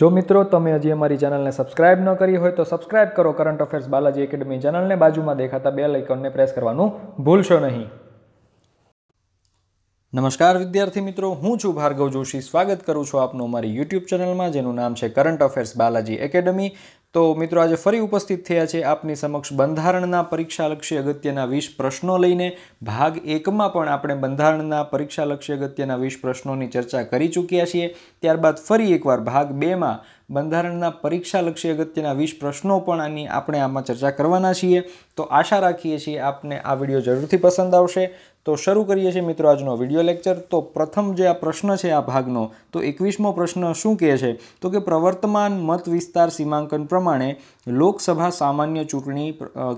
જો મિત્રો તમે હજી અમારી ચેનલને સબસ્ક્રાઇબ ન કરી હોય તો સબસ્ક્રાઇબ કરો કરંટ અફેર્સ બાલાજી એકેડમી ચેનલને બાજુમાં દેખાતા બે લાઇકનને પ્રેસ કરવાનું ભૂલશો નહીં નમસ્કાર વિદ્યાર્થી મિત્રો હું છું ભાર્ગવ જોશી સ્વાગત કરું છું આપનું અમારી યુટ્યુબ ચેનલમાં જેનું નામ છે કરંટ અફેર્સ બાલાજી એકેડમી તો મિત્રો આજે ફરી ઉપસ્થિત થયા છે આપની સમક્ષ બંધારણના પરીક્ષાલક્ષી અગત્યના વીસ પ્રશ્નો લઈને ભાગ એકમાં પણ આપણે બંધારણના પરીક્ષાલક્ષી અગત્યના વીસ પ્રશ્નોની ચર્ચા કરી ચૂક્યા છીએ ત્યારબાદ ફરી એકવાર ભાગ બેમાં બંધારણના પરીક્ષાલક્ષી અગત્યના વીસ પ્રશ્નો પણ આની આપણે આમાં ચર્ચા કરવાના છીએ તો આશા રાખીએ છીએ આપને આ વિડીયો જરૂરથી પસંદ આવશે તો શરૂ કરીએ છીએ મિત્રો આજનો વિડીયો લેક્ચર તો પ્રથમ જે આ પ્રશ્ન છે આ ભાગનો તો એકવીસમો પ્રશ્ન શું કહે છે તો કે પ્રવર્તમાન મત વિસ્તાર સીમાંકન પ્રમાણે લોકસભા સામાન્ય ચૂંટણી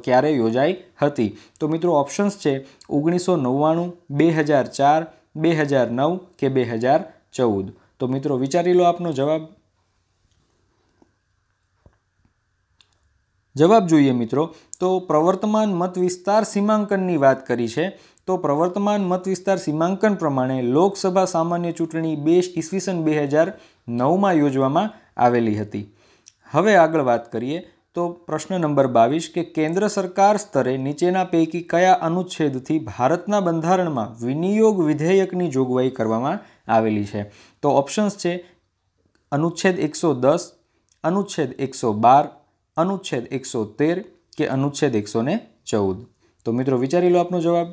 ક્યારે યોજાઈ હતી તો મિત્રો ઓપ્શન્સ છે ઓગણીસો નવ્વાણું બે હજાર ચાર બે હજાર નવ કે બે હજાર ચૌદ તો મિત્રો વિચારી લો આપનો જવાબ જવાબ જોઈએ મિત્રો તો પ્રવર્તમાન મત વિસ્તાર સીમાંકનની વાત કરી છે તો પ્રવર્તમાન મત વિસ્તાર સીમાંકન પ્રમાણે લોકસભા સામાન્ય ચૂંટણી બે ઈસવીસન બે હજાર નવમાં યોજવામાં આવેલી હતી હવે આગળ વાત કરીએ તો પ્રશ્ન નંબર બાવીસ કે કેન્દ્ર સરકાર સ્તરે નીચેના પૈકી કયા અનુચ્છેદથી ભારતના બંધારણમાં વિનિયોગ વિધેયકની જોગવાઈ કરવામાં આવેલી છે તો ઓપ્શન્સ છે અનુચ્છેદ એકસો દસ અનુચ્છેદ એકસો બાર અનુચ્છેદ એકસો તેર કે અનુચ્છેદ એકસો ને ચૌદ તો મિત્રો વિચારી લો આપનો જવાબ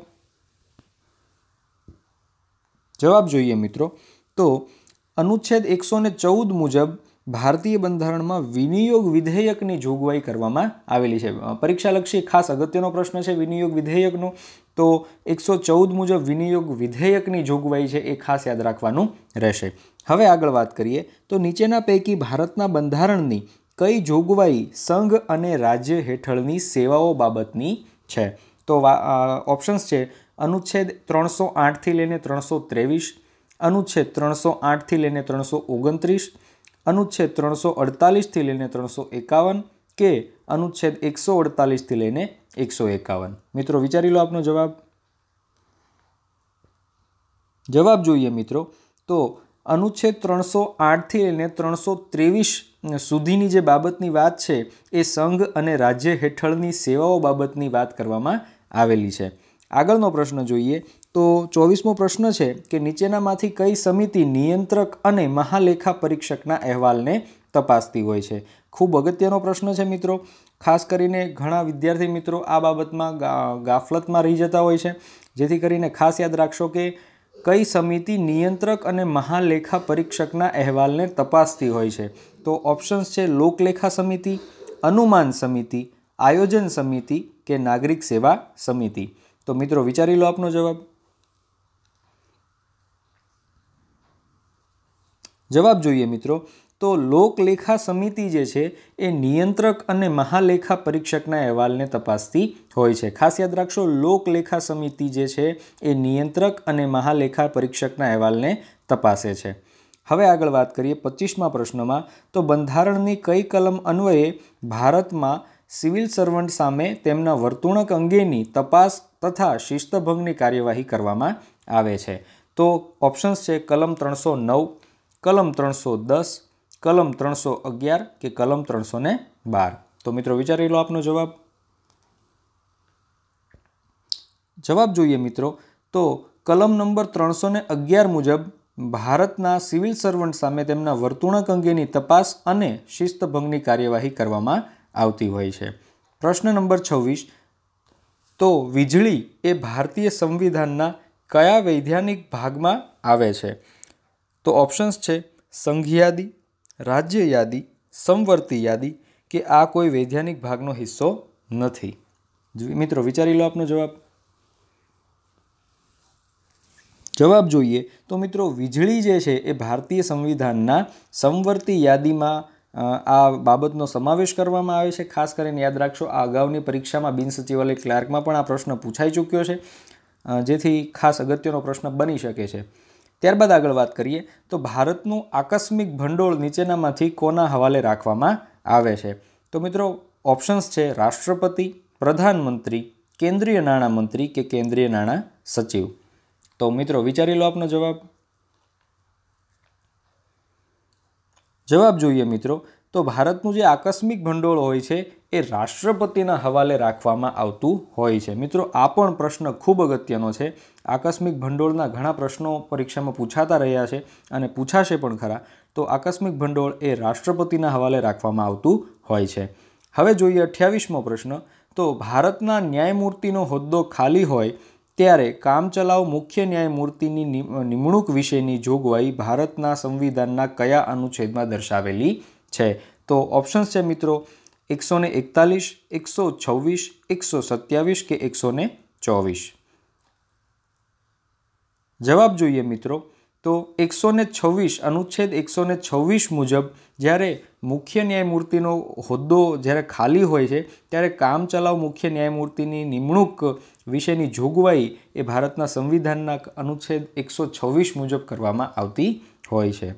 જવાબ જોઈએ મિત્રો તો અનુચ્છેદ એકસો ને ચૌદ મુજબ ભારતીય બંધારણમાં વિનિયોગ વિધેયકની જોગવાઈ કરવામાં આવેલી છે પરીક્ષાલક્ષી ખાસ અગત્યનો પ્રશ્ન છે વિનિયોગ વિધેયકનો તો એકસો ચૌદ મુજબ વિનિયોગ વિધેયકની જોગવાઈ છે એ ખાસ યાદ રાખવાનું રહેશે હવે આગળ વાત કરીએ તો નીચેના પૈકી ભારતના બંધારણની કઈ જોગવાઈ સંઘ અને રાજ્ય હેઠળની સેવાઓ બાબતની છે તો ઓપ્શન્સ છે અનુચ્છેદ ત્રણસો આઠથી લઈને ત્રણસો ત્રેવીસ અનુચ્છેદ ત્રણસો આઠથી લઈને ત્રણસો ઓગણત્રીસ અનુચ્છેદ ત્રણસો અડતાલીસથી લઈને ત્રણસો એકાવન કે અનુચ્છેદ એકસો અડતાલીસથી લઈને એકસો એકાવન મિત્રો વિચારી લો આપનો જવાબ જવાબ જોઈએ મિત્રો તો અનુચ્છેદ ત્રણસો આઠથી લઈને ત્રણસો ત્રેવીસ સુધીની જે બાબતની વાત છે એ સંઘ અને રાજ્ય હેઠળની સેવાઓ બાબતની વાત કરવામાં આવેલી છે આગળનો પ્રશ્ન જોઈએ તો ચોવીસમો પ્રશ્ન છે કે નીચેનામાંથી કઈ સમિતિ નિયંત્રક અને મહાલેખા પરીક્ષકના અહેવાલને તપાસતી હોય છે ખૂબ અગત્યનો પ્રશ્ન છે મિત્રો ખાસ કરીને ઘણા વિદ્યાર્થી મિત્રો આ બાબતમાં ગાફલતમાં રહી જતા હોય છે જેથી કરીને ખાસ યાદ રાખશો કે કઈ સમિતિ નિયંત્રક અને મહાલેખા પરીક્ષકના અહેવાલને તપાસતી હોય છે તો ઓપ્શન્સ છે લોકલેખા સમિતિ અનુમાન સમિતિ આયોજન સમિતિ કે નાગરિક સેવા સમિતિ તો મિત્રો વિચારી લો આપનો જવાબ જવાબ જોઈએ મિત્રો તો લોકલેખા સમિતિ જે છે એ નિયંત્રક અને મહાલેખા પરીક્ષકના અહેવાલને તપાસતી હોય છે ખાસ યાદ રાખશો લોકલેખા સમિતિ જે છે એ નિયંત્રક અને મહાલેખા પરીક્ષકના અહેવાલને તપાસે છે હવે આગળ વાત કરીએ પચીસમાં પ્રશ્નમાં તો બંધારણની કઈ કલમ અન્વયે ભારતમાં સિવિલ સર્વન્ટ સામે તેમના વર્તણૂક અંગેની તપાસ તથા શિસ્તભંગની કાર્યવાહી કરવામાં આવે છે તો ઓપ્શન્સ છે કલમ ત્રણસો નવ કલમ ત્રણસો દસ કલમ ત્રણસો અગિયાર કે કલમ ત્રણસો ને બાર તો મિત્રો વિચારી લો આપનો જવાબ જવાબ જોઈએ મિત્રો તો કલમ નંબર ત્રણસો ને અગિયાર મુજબ ભારતના સિવિલ સર્વન્ટ સામે તેમના વર્તુણક અંગેની તપાસ અને શિસ્તભંગની કાર્યવાહી કરવામાં આવતી હોય છે પ્રશ્ન નંબર છવ્વીસ તો વીજળી એ ભારતીય સંવિધાનના કયા વૈધાનિક ભાગમાં આવે છે તો ઓપ્શન્સ છે સંઘિયાદી રાજ્ય યાદી સમવર્તી યાદી કે આ કોઈ વૈધાનિક ભાગનો હિસ્સો નથી મિત્રો વિચારી લો આપનો જવાબ જવાબ જોઈએ તો મિત્રો વીજળી જે છે એ ભારતીય સંવિધાનના સમવર્તી યાદીમાં આ બાબતનો સમાવેશ કરવામાં આવે છે ખાસ કરીને યાદ રાખશો આ અગાઉની પરીક્ષામાં બિનસચિવાલય ક્લાર્કમાં પણ આ પ્રશ્ન પૂછાઈ ચૂક્યો છે જેથી ખાસ અગત્યનો પ્રશ્ન બની શકે છે ત્યારબાદ આગળ વાત કરીએ તો ભારતનું આકસ્મિક ભંડોળ નીચેનામાંથી કોના હવાલે રાખવામાં આવે છે તો મિત્રો ઓપ્શન્સ છે રાષ્ટ્રપતિ પ્રધાનમંત્રી કેન્દ્રીય નાણામંત્રી કે કેન્દ્રીય નાણાં સચિવ તો મિત્રો વિચારી લો આપનો જવાબ જવાબ જોઈએ મિત્રો તો ભારતનું જે આકસ્મિક ભંડોળ હોય છે એ રાષ્ટ્રપતિના હવાલે રાખવામાં આવતું હોય છે મિત્રો આ પણ પ્રશ્ન ખૂબ અગત્યનો છે આકસ્મિક ભંડોળના ઘણા પ્રશ્નો પરીક્ષામાં પૂછાતા રહ્યા છે અને પૂછાશે પણ ખરા તો આકસ્મિક ભંડોળ એ રાષ્ટ્રપતિના હવાલે રાખવામાં આવતું હોય છે હવે જોઈએ અઠ્યાવીસમો પ્રશ્ન તો ભારતના ન્યાયમૂર્તિનો હોદ્દો ખાલી હોય ત્યારે કામચલાઉ મુખ્ય ન્યાયમૂર્તિની નિમણૂક વિશેની જોગવાઈ ભારતના સંવિધાનના કયા અનુચ્છેદમાં દર્શાવેલી છે તો ઓપ્શન્સ છે મિત્રો એકસો ને એકતાલીસ એકસો છવ્વીસ એકસો સત્યાવીસ કે એકસો ને ચોવીસ જવાબ જોઈએ મિત્રો તો એકસો ને છવ્વીસ અનુચ્છેદ એકસો ને છવ્વીસ મુજબ જ્યારે મુખ્ય ન્યાયમૂર્તિનો હોદ્દો જ્યારે ખાલી હોય છે ત્યારે કામચલાઉ મુખ્ય ન્યાયમૂર્તિની નિમણૂક વિશેની જોગવાઈ એ ભારતના સંવિધાનના અનુચ્છેદ એકસો છવ્વીસ મુજબ કરવામાં આવતી હોય છે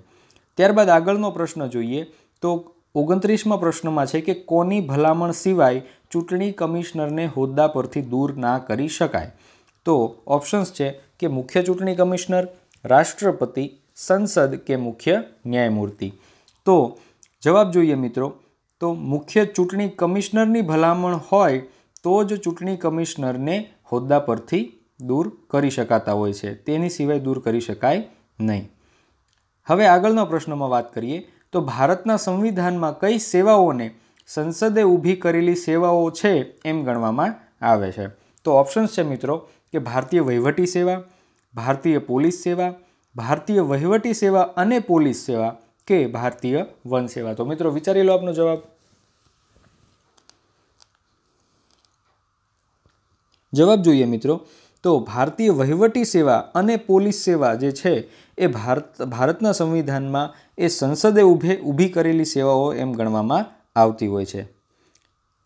ત્યારબાદ આગળનો પ્રશ્ન જોઈએ તો ઓગણત્રીસમાં પ્રશ્નમાં છે કે કોની ભલામણ સિવાય ચૂંટણી કમિશનરને હોદ્દા પરથી દૂર ના કરી શકાય તો ઓપ્શન્સ છે કે મુખ્ય ચૂંટણી કમિશનર રાષ્ટ્રપતિ સંસદ કે મુખ્ય ન્યાયમૂર્તિ તો જવાબ જોઈએ મિત્રો તો મુખ્ય ચૂંટણી કમિશનરની ભલામણ હોય તો જ ચૂંટણી કમિશનરને હોદ્દા પરથી દૂર કરી શકાતા હોય છે તેની સિવાય દૂર કરી શકાય નહીં હવે આગળના પ્રશ્નમાં વાત કરીએ તો ભારતના સંવિધાનમાં કઈ સેવાઓને સંસદે ઊભી કરેલી સેવાઓ છે એમ ગણવામાં આવે છે તો ઓપ્શન્સ છે મિત્રો કે ભારતીય વહીવટી સેવા ભારતીય પોલીસ સેવા ભારતીય વહીવટી સેવા અને પોલીસ સેવા કે ભારતીય વન સેવા તો મિત્રો વિચારી લો આપનો જવાબ જવાબ જોઈએ મિત્રો તો ભારતીય વહીવટી સેવા અને પોલીસ સેવા જે છે એ ભારત ભારતના સંવિધાનમાં એ સંસદે ઊભે ઊભી કરેલી સેવાઓ એમ ગણવામાં આવતી હોય છે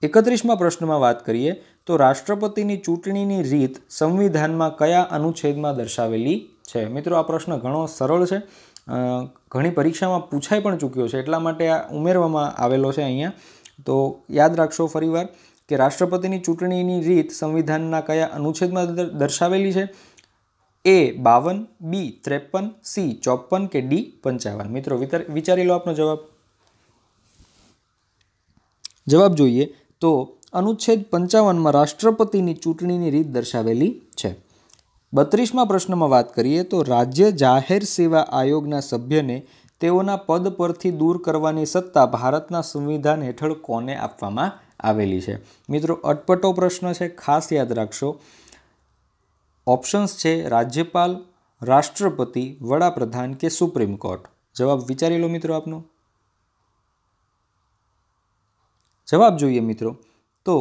એકત્રીસમાં પ્રશ્નમાં વાત કરીએ તો રાષ્ટ્રપતિની ચૂંટણીની રીત સંવિધાનમાં કયા અનુચ્છેદમાં દર્શાવેલી છે મિત્રો આ પ્રશ્ન ઘણો સરળ છે ઘણી પરીક્ષામાં પૂછાઈ પણ ચૂક્યો છે એટલા માટે આ ઉમેરવામાં આવેલો છે અહીંયા તો યાદ રાખશો ફરીવાર કે રાષ્ટ્રપતિની ચૂંટણીની રીત સંવિધાનના કયા અનુચ્છેદમાં દર્શાવેલી છે એ બાવન બી ત્રેપન સી ચોપન કે ડી પંચાવન મિત્રો વિચારી લો આપનો જવાબ જવાબ જોઈએ તો અનુચ્છેદ પંચાવનમાં રાષ્ટ્રપતિની ચૂંટણીની રીત દર્શાવેલી છે બત્રીસમાં પ્રશ્નમાં વાત કરીએ તો રાજ્ય જાહેર સેવા આયોગના સભ્યને તેઓના પદ પરથી દૂર કરવાની સત્તા ભારતના સંવિધાન હેઠળ કોને આપવામાં આવેલી છે મિત્રો અટપટો પ્રશ્ન છે ખાસ યાદ રાખશો ઓપ્શન્સ છે રાજ્યપાલ રાષ્ટ્રપતિ વડાપ્રધાન કે સુપ્રીમ કોર્ટ જવાબ વિચારી લો મિત્રો આપનો જવાબ જોઈએ મિત્રો તો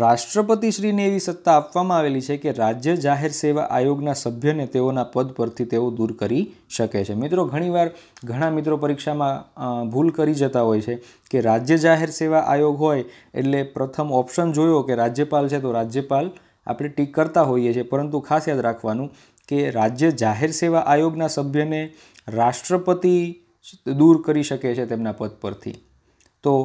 રાષ્ટ્રપતિ શ્રીને એવી સત્તા આપવામાં આવેલી છે કે રાજ્ય જાહેર સેવા આયોગના સભ્યને તેઓના પદ પરથી તેઓ દૂર કરી શકે છે મિત્રો ઘણીવાર ઘણા મિત્રો પરીક્ષામાં ભૂલ કરી જતા હોય છે કે રાજ્ય જાહેર સેવા આયોગ હોય એટલે પ્રથમ ઓપ્શન જોયો કે રાજ્યપાલ છે તો રાજ્યપાલ આપણે ટીક કરતા હોઈએ છીએ પરંતુ ખાસ યાદ રાખવાનું કે રાજ્ય જાહેર સેવા આયોગના સભ્યને રાષ્ટ્રપતિ દૂર કરી શકે છે તેમના પદ પરથી તો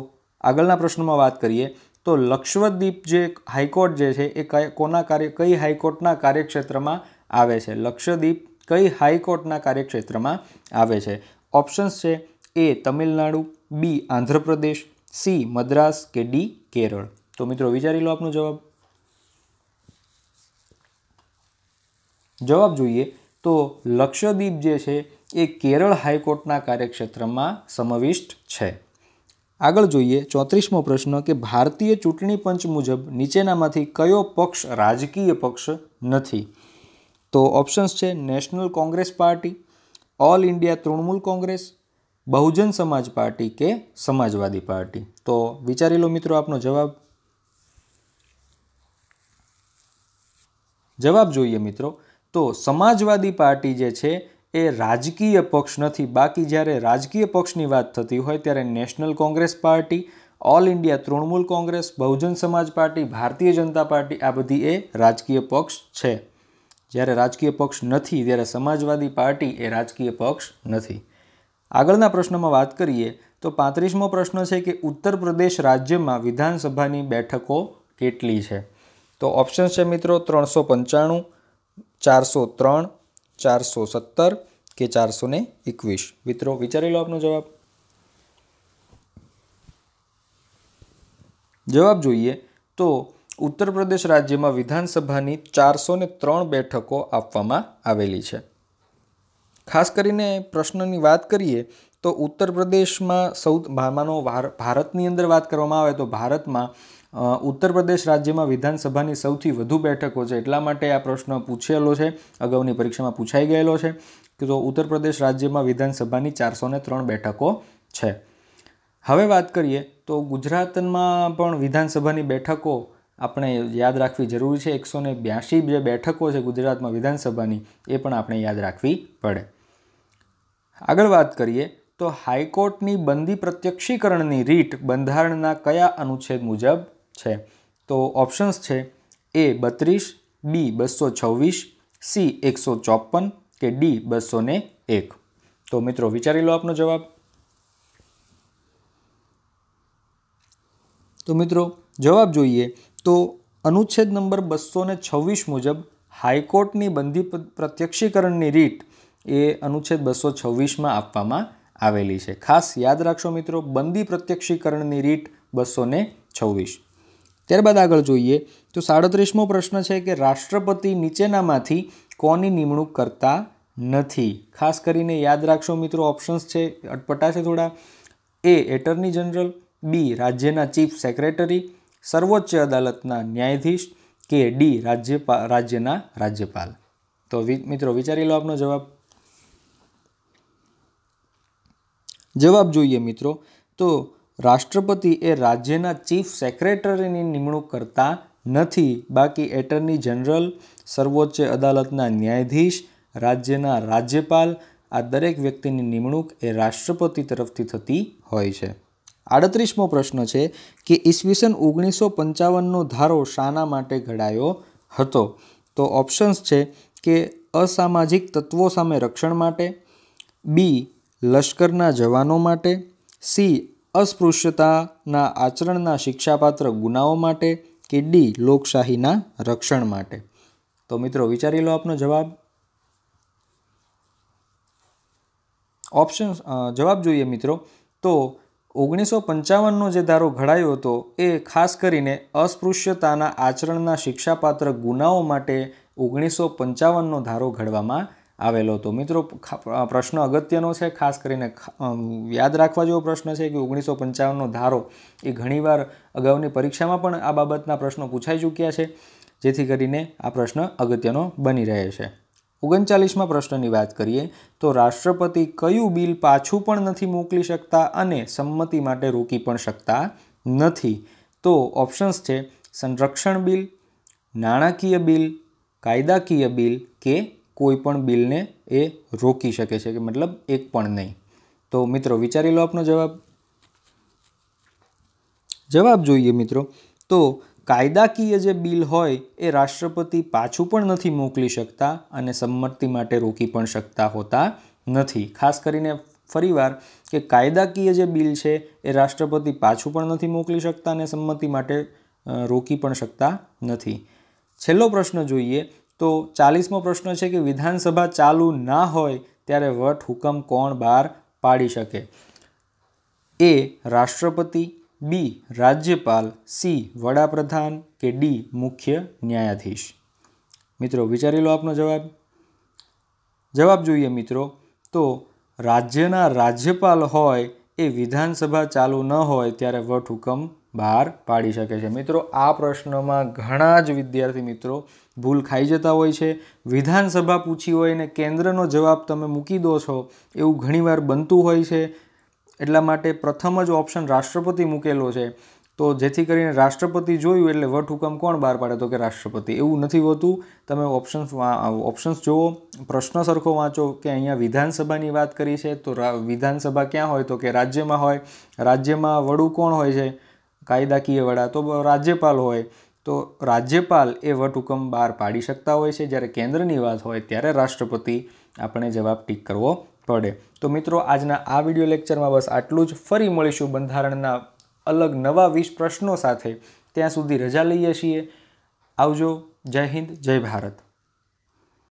આગળના પ્રશ્નમાં વાત કરીએ તો લક્ષદ્વીપ જે હાઈકોર્ટ જે છે એ કોના કાર્ય કઈ હાઈકોર્ટના કાર્યક્ષેત્રમાં આવે છે લક્ષદ્વીપ કઈ હાઈકોર્ટના કાર્યક્ષેત્રમાં આવે છે ઓપ્શન્સ છે A Tamil Nadu B Andhra Pradesh C Madras કે ડી કેરળ તો મિત્રો વિચારી લો આપનો જવાબ જવાબ જોઈએ તો લક્ષદ્વીપ જે છે એ કેરળ હાઈકોર્ટના કાર્યક્ષેત્રમાં સમાવિષ્ટ છે આગળ જોઈએ ચોત્રીસમો પ્રશ્ન કે ભારતીય ચૂંટણી પંચ મુજબ નીચેનામાંથી કયો પક્ષ રાજકીય પક્ષ નથી તો ઓપ્શન્સ છે National Congress Party All India Trinamool Congress Bahujan Samaj Party કે સમાજવાદી પાર્ટી તો વિચારી લો મિત્રો આપનો જવાબ જવાબ જોઈએ મિત્રો તો સમાજવાદી પાર્ટી જે છે એ રાજકીય પક્ષ નથી બાકી જ્યારે રાજકીય પક્ષની વાત થતી હોય ત્યારે National Congress Party All India Trinamool Congress Bahujan Samaj Party ભારતીય જનતા પાર્ટી આ બધી એ રાજકીય પક્ષ છે જ્યારે રાજકીય પક્ષ નથી ત્યારે સમાજવાદી પાર્ટી એ રાજકીય પક્ષ નથી આગળના પ્રશ્નમાં વાત કરીએ તો પાંત્રીસમો પ્રશ્ન છે કે ઉત્તર પ્રદેશ રાજ્યમાં વિધાનસભાની બેઠકો કેટલી છે તો ઓપ્શન્સ છે મિત્રો ત્રણસો પંચાણું ચારસો ત્રણ ચારસો સત્તર કે ચારસો ને એકવીસ મિત્રો વિચારી લો આપનો જવાબ જવાબ જોઈએ તો ઉત્તર પ્રદેશ રાજ્યમાં વિધાનસભાની ચારસો ને ત્રણ બેઠકો આપવામાં આવેલી છે ખાસ કરીને પ્રશ્નની વાત કરીએ તો ઉત્તર પ્રદેશમાં સૌ ભારતની અંદર વાત કરવામાં આવે તો ભારતમાં ઉત્તર પ્રદેશ રાજ્યમાં વિધાનસભાની સૌથી વધુ બેઠકો છે એટલા માટે આ પ્રશ્ન પૂછેલો છે અગાઉની પરીક્ષામાં પૂછાઈ ગયેલો છે કે તો ઉત્તર પ્રદેશ રાજ્યમાં વિધાનસભાની ચારસો ને ત્રણ બેઠકો છે હવે વાત કરીએ તો ગુજરાતમાં પણ વિધાનસભાની બેઠકો આપણે યાદ રાખવી જરૂરી છે એકસો ને બ્યાસી જે બેઠકો છે ગુજરાતમાં વિધાનસભાની એ પણ આપણે યાદ રાખવી પડે આગળ વાત કરીએ તો હાઈકોર્ટની બંદી પ્રત્યક્ષીકરણની રીટ બંધારણના કયા અનુચ્છેદ મુજબ છે તો ઓપ્શન્સ છે એ બત્રીસ બી બસો છવ્વીસ સી એકસો ચોપન કે ડી બસો ને એક તો મિત્રો વિચારી લો આપનો જવાબ તો મિત્રો જવાબ જોઈએ તો અનુચ્છેદ નંબર બસો છવ્વીસ મુજબ હાઈકોર્ટની બંધી પ્રત્યક્ષીકરણની રીટ એ અનુચ્છેદ બસો છવ્વીસમાં આપવામાં આવેલી છે ખાસ યાદ રાખશો મિત્રો બંદી પ્રત્યક્ષીકરણની રીટ બસો છવ્વીસ ત્યારબાદ આગળ જોઈએ તો સાડત્રીસમો પ્રશ્ન છે કે રાષ્ટ્રપતિ નીચેનામાંથી કોની નિમણૂક કરતા નથી ખાસ કરીને યાદ રાખશો મિત્રો ઓપ્શન્સ છે અટપટા છે થોડા એ એટર્ની જનરલ બી રાજ્યના ચીફ સેક્રેટરી સર્વોચ્ચ અદાલતના ન્યાયાધીશ કે ડી રાજ્યપાલ રાજ્યના રાજ્યપાલ તો મિત્રો વિચારી લો આપનો જવાબ જવાબ જોઈએ મિત્રો તો રાષ્ટ્રપતિ એ રાજ્યના ચીફ સેક્રેટરીની નિમણૂક કરતા નથી બાકી એટર્ની જનરલ સર્વોચ્ચ અદાલતના ન્યાયાધીશ રાજ્યના રાજ્યપાલ આ દરેક વ્યક્તિની નિમણૂક એ રાષ્ટ્રપતિ તરફથી થતી હોય છે આડત્રીસમો પ્રશ્ન છે કે ઈસવીસન ઓગણીસો પંચાવનનો ધારો શાના માટે ઘડાયો હતો તો ઓપ્શન્સ છે કે અસામાજિક તત્વો સામે રક્ષણ માટે બી લશ્કરના જવાનો માટે સી અસ્પૃશ્યતાના આચરણના શિક્ષાપાત્ર ગુનાઓ માટે કે ડી લોકશાહીના રક્ષણ માટે તો મિત્રો વિચારી લો આપનો જવાબ ઓપ્શન જવાબ જોઈએ મિત્રો તો ઓગણીસો પંચાવનનો જે ધારો ઘડાયો હતો એ ખાસ કરીને અસ્પૃશ્યતાના આચરણના શિક્ષાપાત્ર ગુનાઓ માટે ઓગણીસો પંચાવનનો ધારો ઘડવામાં આવેલો હતો મિત્રો પ્રશ્ન અગત્યનો છે ખાસ કરીને યાદ રાખવા જેવો પ્રશ્ન છે કે ઓગણીસો પંચાવનનો ધારો એ ઘણીવાર અગાઉની પરીક્ષામાં પણ આ બાબતના પ્રશ્નો પૂછાઈ ચૂક્યા છે જેથી કરીને આ પ્રશ્ન અગત્યનો બની રહે છે ઓગણચાલીસમાં પ્રશ્નની વાત કરીએ તો રાષ્ટ્રપતિ કયું બિલ પાછું પણ નથી મોકલી શકતા અને સંમતિ માટે રોકી પણ શકતા નથી તો ઓપ્શન્સ છે સંરક્ષણ બિલ નાણાકીય બિલ કાયદાકીય બિલ કે કોઈ પણ બિલને એ રોકી શકે છે કે મતલબ એક પણ નહીં તો મિત્રો વિચારી લો આપનો જવાબ જવાબ જોઈએ મિત્રો તો કાયદાકીય જે બિલ હોય એ રાષ્ટ્રપતિ પાછું પણ નથી મોકલી શકતા અને સંમતિ માટે રોકી પણ શકતા હોતા નથી ખાસ કરીને ફરીવાર કે કાયદાકીય જે બિલ છે એ રાષ્ટ્રપતિ પાછું પણ નથી મોકલી શકતા અને સંમતિ માટે રોકી પણ શકતા નથી છેલ્લો પ્રશ્ન જોઈએ તો ચાલીસમો પ્રશ્ન છે કે વિધાનસભા ચાલુ ના હોય ત્યારે વટ હુકમ કોણ બહાર પાડી શકે એ રાષ્ટ્રપતિ બી રાજ્યપાલ સી વડાપ્રધાન કે ડી મુખ્ય ન્યાયાધીશ મિત્રો વિચારી લો આપનો જવાબ જવાબ જોઈએ મિત્રો તો રાજ્યના રાજ્યપાલ હોય એ વિધાનસભા ચાલુ ન હોય ત્યારે વટ હુકમ બહાર પાડી શકે છે મિત્રો આ પ્રશ્નમાં ઘણા જ વિદ્યાર્થી મિત્રો ભૂલ ખાઈ જતા હોય છે વિધાનસભા પૂછી હોય ને કેન્દ્રનો જવાબ તમે મૂકી દો છો એવું ઘણીવાર બનતું હોય છે એટલા માટે પ્રથમ જ ઓપ્શન રાષ્ટ્રપતિ મૂકેલો છે તો જેથી કરીને રાષ્ટ્રપતિ જોયું એટલે વટ હુકમ કોણ બહાર પાડે તો કે રાષ્ટ્રપતિ એવું નથી હોતું તમે ઓપ્શન્સ ઓપ્શન્સ જુઓ પ્રશ્ન સરખો વાંચો કે અહીંયા વિધાનસભાની વાત કરી છે તો વિધાનસભા ક્યાં હોય તો કે રાજ્યમાં હોય રાજ્યમાં વડું કોણ હોય છે કાયદાકીય વડા તો રાજ્યપાલ હોય તો રાજ્યપાલ એ વટહુકમ બહાર પાડી શકતા હોય છે જ્યારે કેન્દ્રની વાત હોય ત્યારે રાષ્ટ્રપતિ આપણે જવાબ ટીક કરવો પડે તો મિત્રો આજના આ વિડિયો લેક્ચરમાં બસ આટલું જ ફરી મળીશું બંધારણના અલગ નવા વીસ પ્રશ્નો સાથે ત્યાં સુધી રજા લઈએ છીએ આવજો જય હિન્દ જય ભારત